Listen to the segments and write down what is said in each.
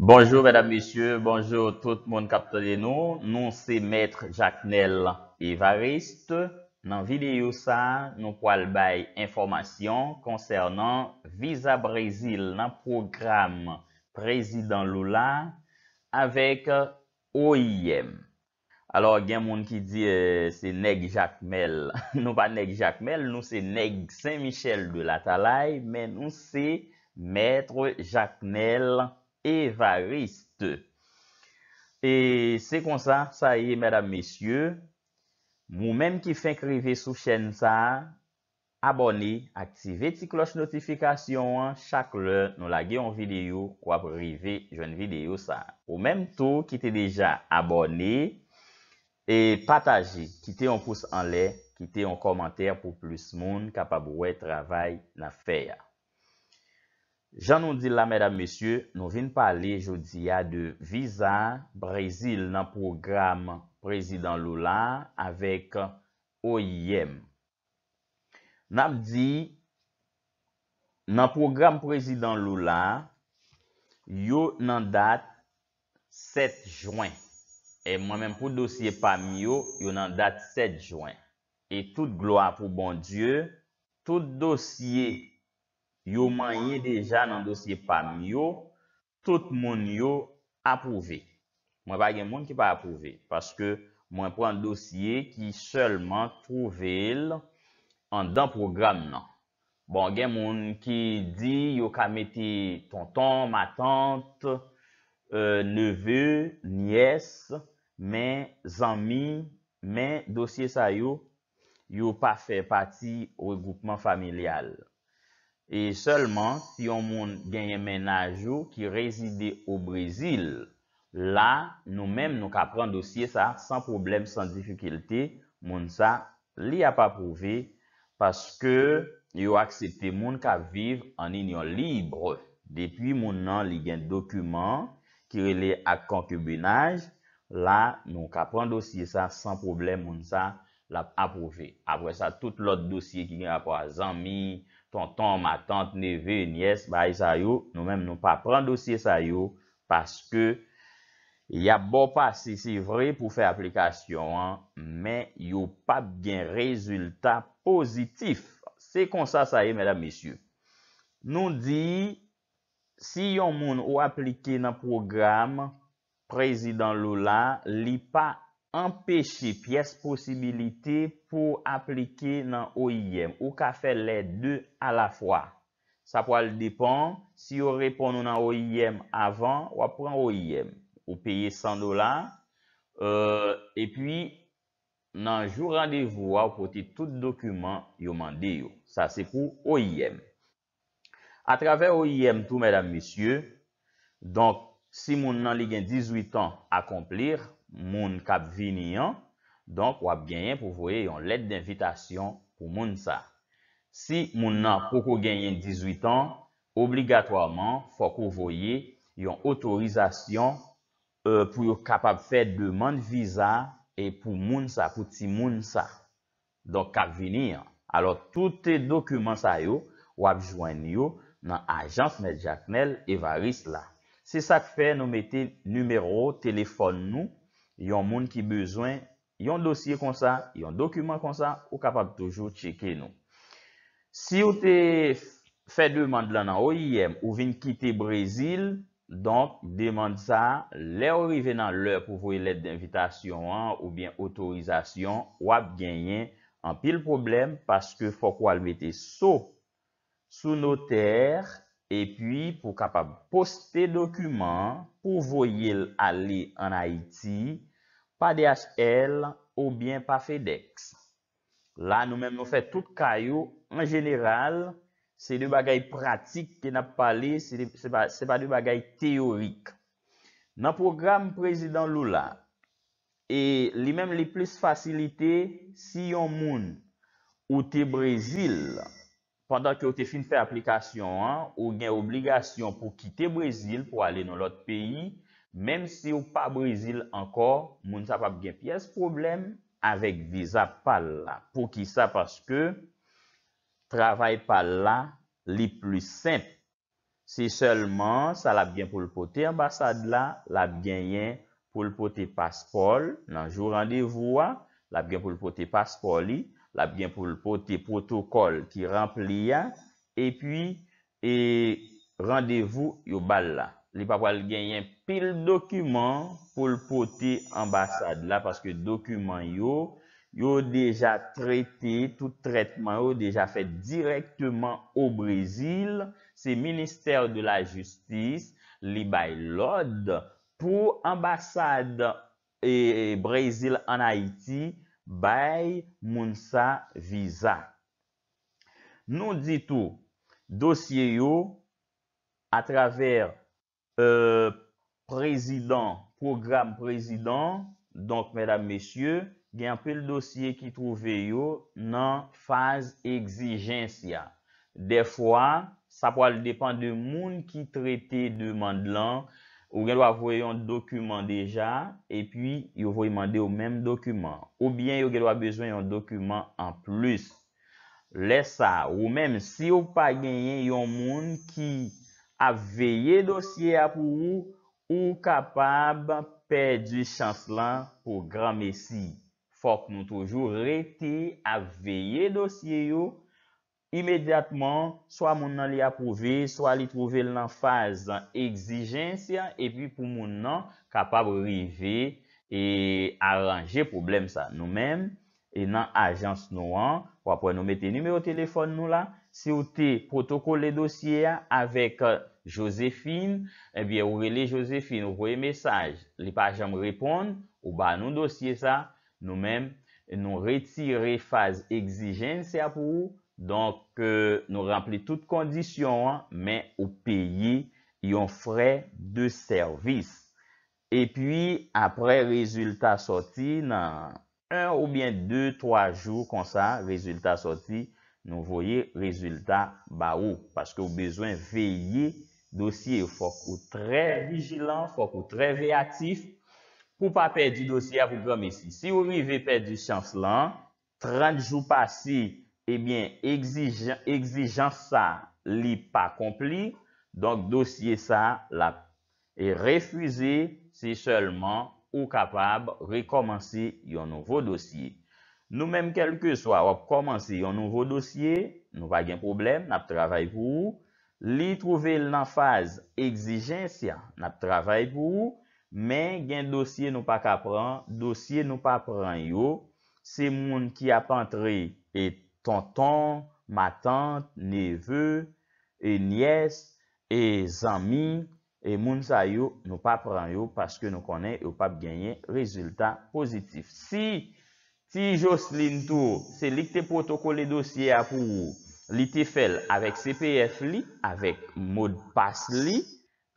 Bonjour, mesdames, messieurs, bonjour, tout le monde capteur de nous. Nous, c'est maître Jacques Nel Evariste. Dans la vidéo, nous parlons d'informations concernant Visa Brésil dans le programme Président Lula avec OIM. Alors, il y a quelqu'un qui dit que euh, c'est Nègue Jacques Nel. Non pas Nègue Jacques Nel, nous c'est Nègue Saint-Michel de la Talaye, mais nous c'est maître Jacques Nel Evariste. Eva Riste. E se konsa, sa ye, mèdam, mèsyè, mou mèm ki fèk rive sou chèn sa, abone, aktive ti kloche notifikasyon, chak lè, nou la ge yon video kwa pou rive jwen video sa. Ou mèm tou, kite deja abone, e pataje, kite yon pouce an lè, kite yon komantèr pou plus moun kapab wè travay la fè ya. Jan nou di la, mèdame, mèsyè, nou vin pale jodi ya de viza Brezil nan program Prezident Lula avèk OIM. Nap di, nan program Prezident Lula yo nan dat 7 Jouen. E mwen men pou dosye pa mi yo, yo nan dat 7 Jouen. E tout gloa pou bon Diyo, tout dosye Yo manye deja nan dosye pam yo, tout moun yo apouve. Mwen pa gen moun ki pa apouve, paske mwen pran dosye ki selman prouve il an dan programe nan. Bon, gen moun ki di yo kamete tonton, ma tante, euh, neve, niyes, men, zami, men, dosye sa yo, yo pa fe pati ou e goupman familial. E selman, si yon moun genye menaj ou ki rezide ou Brezil, la nou men nou ka pren dosye sa san problem, san difikilte, moun sa li a pa pouve. Paske yo aksepte moun ka viv an inyon libre. Depi moun nan li gen dokumen ki rele ak konkubinaj, la nou ka pren dosye sa san problem, moun sa pouve. ap apouve. Apre sa, tout l'ot dosye ki gen apou a zanmi, bon tonton, matante, neve, niyes, bay sa yo, nou menm nou pa pran dosye sa yo, paske ya bo pa si si vre pou fe aplikasyon an, men yo pa gen rezultat pozitif. Se konsa sa yo, mèdap misyo. Nou di, si yon moun ou aplike nan program, prezident lou la, li pa empeshi piyes posibilite pou aplike nan OIM ou ka fe euh, le de a la fwa. Sa pou al depan, si yo repon nou nan OIM avan, wapran OIM. Ou peye 100 dola, e pi nan jou randevou wapote tout dokuman yo mande yo. Sa se pou OIM. A trave OIM tou, mèdame, misye, donk si moun nan li gen 18 an akomplir, moun kap vini an, donk wap genyen pou voye yon let d'invitasyon pou moun sa. Si moun nan pou kou genyen 18 an, obligatoyman pou kou voye yon otorizasyon euh, pou yon kapap fè deman viza e pou moun sa, pou ti moun sa. Donk kap vini an. Alors, tout te dokumen sa yo wap jwen yo nan ajans Medjakmel Evarist la. Se sak fè nou mette numero, telefon nou, Yon moun ki bezwen, yon dosye kon sa, yon dokumen kon sa, ou kapab toujou cheke nou. Si ou te fe demande lan nan OIM ou vin kite Brezil, donk demande sa, le ou rive nan lè pou voye let d'invitasyon an ou bien otorizasyon, wap genyen an pil problem paske fok wale mette so sou noter e pa DHL ou bien pa FedEx. La nou men nou fè tout kayo, an jeneral, se de bagay pratik ke nap pale, se pa de bagay teorik. Nan program prezident lou la, e li men li plus fasilite, si yon moun ou te Brezil, pandan ki ou te fin fè aplikasyon an, ou gen obligasyon pou kite Brezil, pou ale nou lot peyi, Mem si ou pa Brazil ankor, moun sa pa pgen piyes problem avek visa pal la. Pou ki sa paske, travay pal la li plis semp. Se selman, sa la pgen pou l'pote ambasad la, la pgen yen pou l'pote paspol nanjou randevou a, la pgen pou l'pote paspol li, la pgen pou l'pote protokol ki rampli a, e pi, e randevou yo bal la. li pa pa l genyen pil dokumen pou l pote ambasade. La, paske dokumen yo, yo deja trete, tout trete man yo deja fet direktyman ou Brezile, se Ministère de la Justice, li bay lode pou ambasade e, e Brezile en Haïti bay Mounsa Visa. Nou ditou, dosye yo a traver Euh, prezidant, program prezidant, donk, mèdame, mèsyè, gen apèl dosye ki trouve yo nan faze exijensya. Defwa, sa po al depan de moun ki trete de mand lan, ou gen lwa voye yon dokumen deja, e pi, yo voye mande yon mèm dokumen, ou bien yo gen lwa bezwen yon dokumen an plus. Lè sa, ou mèm, si yo pa gen yon moun ki a veye dosye a pou ou, ou kapab pe di chans lan pou gran mesi. Fok nou toujou rete a veye dosye yo, imediatman swa moun nan li aprove, swa li trove nan faz exijensya, epi pou moun nan kapab rive e aranje problem sa nou men, e nan ajans nou an, wapwen nou mete nime ou telefon nou la, se ou te protokol le dosye ya, avek euh, josefine, ebyen eh ouwele josefine ouwele mesaj, li pa jam repon, ou ba nou dosye sa nou men nou retire faz exijen se apou donk euh, nou rample tout kondisyon an, men ou peye yon fre de servis e pi apre rezultat soti nan 1 ou bien 2-3 jou kon sa rezultat soti, nou voye rezultat ba ou paske ou bezwen veye Dosye fok eh ou tre vijilan, fok ou tre vey atif pou pa pe di dosye apou gome si. Si ou mi vey pe di chans lan, 30 jou pasi, ebyen, exijan sa li pa kompli, donk dosye sa la e refuize si selman ou kapab rekomansi yon nouvo dosye. Nou menm kelke swa wap komansi yon nouvo dosye, nou va gen problem, nap travay pou ou, Li trouvel nan faz, exijensya, nap travay pou ou, men gen dosye nou pa kapran, dosye nou pa pran yo, se moun ki ap antre, e tonton, matante, neveu, e niyes, e zami, e moun zay yo nou pa pran yo, paske nou konen, yo pap genye rezultat pozitif. Si, si Joseline tou, se lik te potokole dosye ap pou ou, Li te fèl avèk CPF li, avèk Modepass li,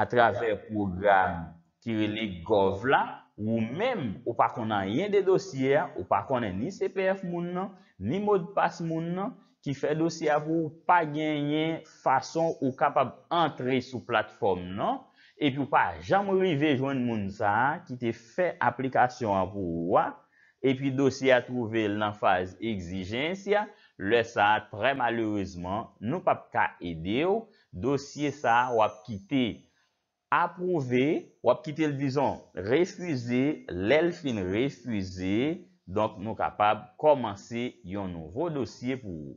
a travèr program kire li Gov la, ou mèm ou pa konan yèn de dosye ya, ou pa konan ni CPF moun nan, ni Modepass moun nan, ki fè dosye apou pa gen yèn fason ou kapab antre sou platform nan, e pi ou pa jam rive jwen moun sa, ki te fè aplikasyon apou wè, e pi dosye a trouve lan faze egzijensi ya, Le sa, pre malurizman, nou pap ka ede ou, dosye sa wap kite apouve, wap kite l vizon, refuize, l el fin refuize, donk nou kapab komanse yon nouvo dosye pou ou.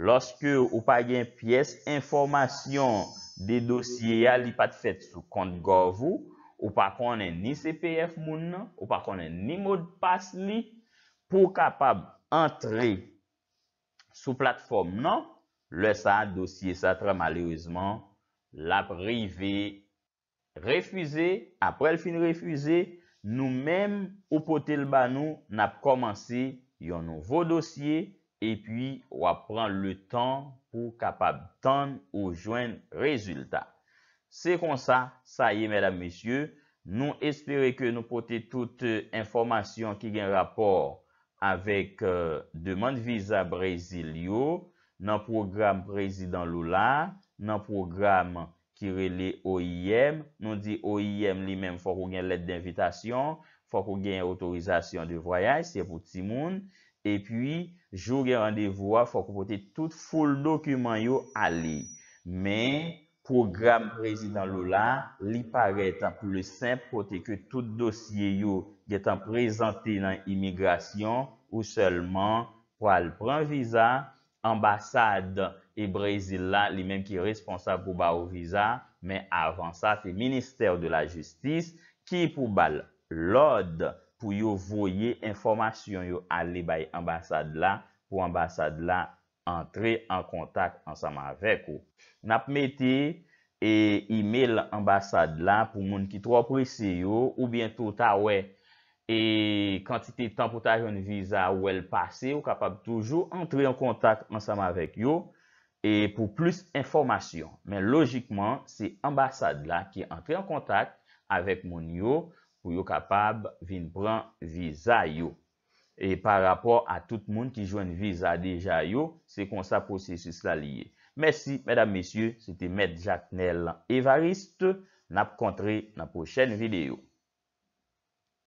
Lorske ou pa gen pyes informasyon de dosye ya li pat fet sou kont gov ou, ou pa konen ni CPF moun nan, ou pa konen ni mod pas li, pou kapab antre yon. Sou platform nan, le sa dosye sa tra malerizman, la prive, refuize, apre el fin refuize, nou menm ou pote l banou, na p komanse yon nouvo dosye, e pi wap pran le tan pou kapab tan ou jwen rezultat. Se kon sa, sa ye mèdame mesye, nou espere ke nou pote tout euh, informasyon ki gen rapor, avèk euh, deman visa Brezilyo, nan programe Brezidant Lula, nan programe kirele OIM. Non di OIM li men fòk ou gen let d'invitasyon, fòk ou gen otorizasyon de vwayaj, se vouti moun. E pwi, jou gen randevwa fòk ou pote tout foul dokumen yo ali. Men... Program Prezident Lula li pare tanp le sempote ke tout dosye yo getan prezante nan imigrasyon ou selman pou al pran viza, ambasade e Brezila li menm ki responsab pou ba ou viza, men avan sa fe Ministèr de la Justis ki pou bal lode pou yo voye informasyon yo ale bay ambasade la pou ambasade la imigrasyon. antre an kontak ansama vek yo. Nap meti e e-mail ambasad la pou moun ki tro apresi yo ou bientou e, ta we e kantite tan pou ta joun viza ou el pase ou kapab toujou antre an kontak ansama vek yo e pou plus informasyon. Men logikman, se ambasad la ki antre an kontak avek moun yo pou yo kapab vin pran viza yo. E pa rapor a tout moun ki jwen viza deja yo, se konsa posesis la liye. Mersi, mèdame, mèsyè, se te mèd Jacques Nel Evariste. Nap kontre nan pochèn videyo.